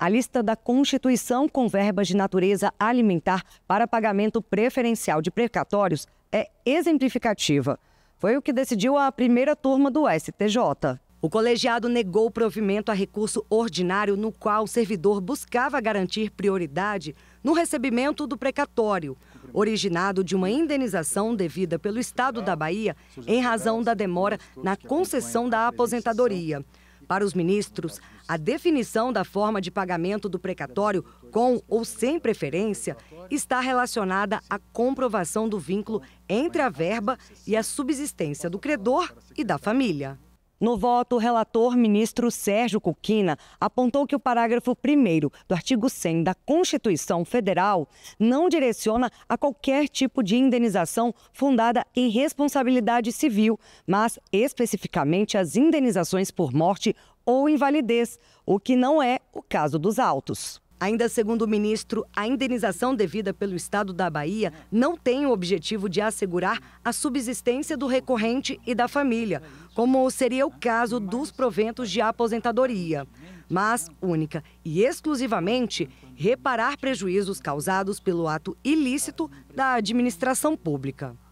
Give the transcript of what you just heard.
a lista da Constituição com verbas de natureza alimentar para pagamento preferencial de precatórios é exemplificativa. Foi o que decidiu a primeira turma do STJ. O colegiado negou provimento a recurso ordinário no qual o servidor buscava garantir prioridade no recebimento do precatório, originado de uma indenização devida pelo Estado da Bahia em razão da demora na concessão da aposentadoria. Para os ministros, a definição da forma de pagamento do precatório, com ou sem preferência, está relacionada à comprovação do vínculo entre a verba e a subsistência do credor e da família. No voto, o relator ministro Sérgio Coquina apontou que o parágrafo 1 do artigo 100 da Constituição Federal não direciona a qualquer tipo de indenização fundada em responsabilidade civil, mas especificamente as indenizações por morte ou invalidez, o que não é o caso dos autos. Ainda segundo o ministro, a indenização devida pelo Estado da Bahia não tem o objetivo de assegurar a subsistência do recorrente e da família, como seria o caso dos proventos de aposentadoria mas única e exclusivamente reparar prejuízos causados pelo ato ilícito da administração pública.